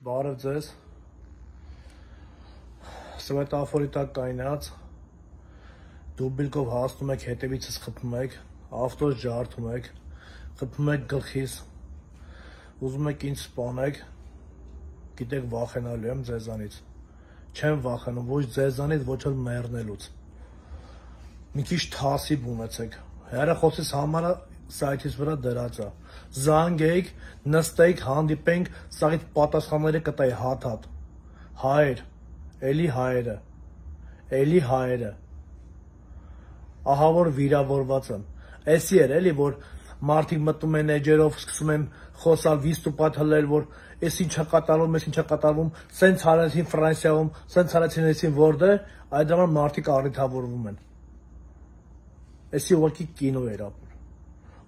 Բարև ձեզ։ Սվետաֆորի տակ կայնած դուբլկով հասնում եք, հետևիցս խփում եք, ավտոս ջարդում եք, խփում եք գլխիս։ Ուզում եք ինձ սպանեք։ Գիտեք վախենալու եմ ձեզանից։ Չեմ վախենում ոչ ձեզանից, ոչ էլ մեռնելուց։ Մի քիչ թասի բունեցեք։ Հերախոսից համարը սայթից վրա դրած է։ Զանգեք, նստեք, հանդիպենք, սաղից պատասխանները կտայի հատ-հատ։ Հայր, էլի հայերը, էլի հայերը։ Ահա որ վիրավորված եմ։ Էսի էր էլի որ մարդիկ մտնում են էջերով, սկսում են խոսալ վիստուպատ հլել, որ ես ինչա կատարում, ես ինչա կատարում, սենց արեցին Ֆրանսիայում, սենց արեցին այսին որտե, այդ համար մարդիկ առիթավորվում են։ Էսի ուղղակի կինո էր ապրում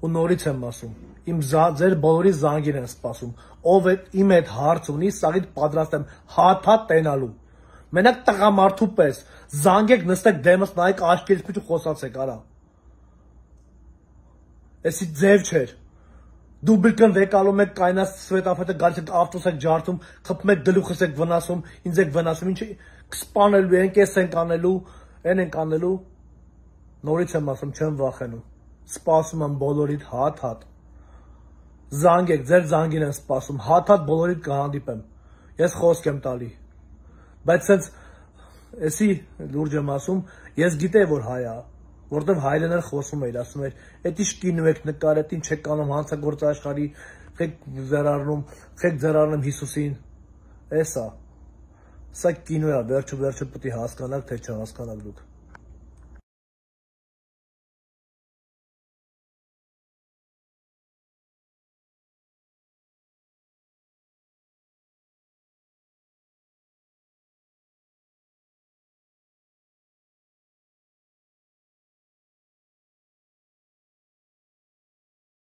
ու նորից եմ ասում, իմ զա, ձեր բոլորի զանգին եմ սպասում, ով է իմ այդ հարց ունի, սաղիտ պատրաստ եմ հաթատ տենալու, մենակ տղամարդու պես, զանգեք նստեք դեմս նայք աշկերից պիտ ու խոսացեք, արա, այսի ձև չեր, դու բլկն վեկալում եք կայնած սվետապետը գալիս եք ավտոս եք ջարդում, խպում եք գլուխս եք վնասում, ինձ եք վնասում, ինչ կսպանելու ենք, ես ենք անելու, են ենք անելու, նորից եմ ասում, չեմ վախենում, սպասում եմ բոլորիդ հատ-հատ։ Զանգեք, ձեր զանգին եմ սպասում, հատ-հատ բոլորիդ կհանդիպեմ։ Ես խոսք եմ տալի։ Բայց սենց էսի լուրջ եմ ասում, ես գիտեի որ հայ է, որտեվ հայրեն էլ խոսում էր, ասում էր, «Էդ ի՞նչ կինու եք նկար, էդ ի՞նչ եք անում հանցագործ աշխարհի, խեք ձեռառնում, խեք ձեռառնում Հիսուսին»։ Էսա։ Սա կինո է, վերջը վերջը պետք է հասկանաք, թե չհասկանաք դուք։